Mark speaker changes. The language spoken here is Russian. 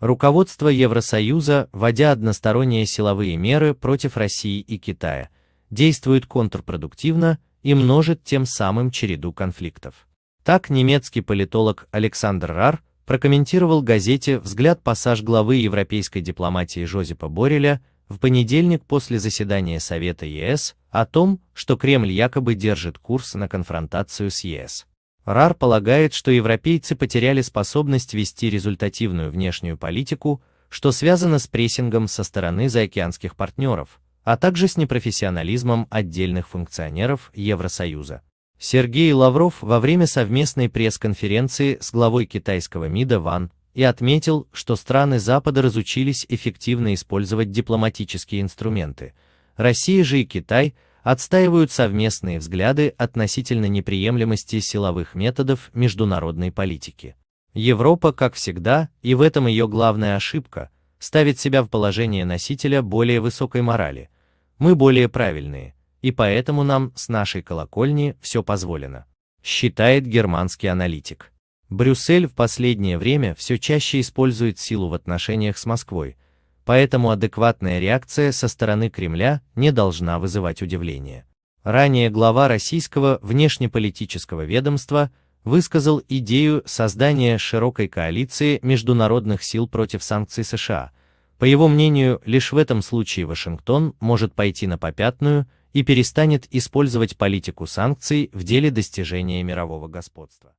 Speaker 1: Руководство Евросоюза, вводя односторонние силовые меры против России и Китая, действует контрпродуктивно и множит тем самым череду конфликтов. Так немецкий политолог Александр Рар прокомментировал газете «Взгляд» пассаж главы европейской дипломатии Жозепа Бореля в понедельник после заседания Совета ЕС о том, что Кремль якобы держит курс на конфронтацию с ЕС. РАР полагает, что европейцы потеряли способность вести результативную внешнюю политику, что связано с прессингом со стороны заокеанских партнеров, а также с непрофессионализмом отдельных функционеров Евросоюза. Сергей Лавров во время совместной пресс-конференции с главой китайского МИДа Ван и отметил, что страны Запада разучились эффективно использовать дипломатические инструменты. Россия же и Китай – отстаивают совместные взгляды относительно неприемлемости силовых методов международной политики. Европа, как всегда, и в этом ее главная ошибка, ставит себя в положение носителя более высокой морали. Мы более правильные, и поэтому нам с нашей колокольни все позволено, считает германский аналитик. Брюссель в последнее время все чаще использует силу в отношениях с Москвой, поэтому адекватная реакция со стороны Кремля не должна вызывать удивления. Ранее глава российского внешнеполитического ведомства высказал идею создания широкой коалиции международных сил против санкций США. По его мнению, лишь в этом случае Вашингтон может пойти на попятную и перестанет использовать политику санкций в деле достижения мирового господства.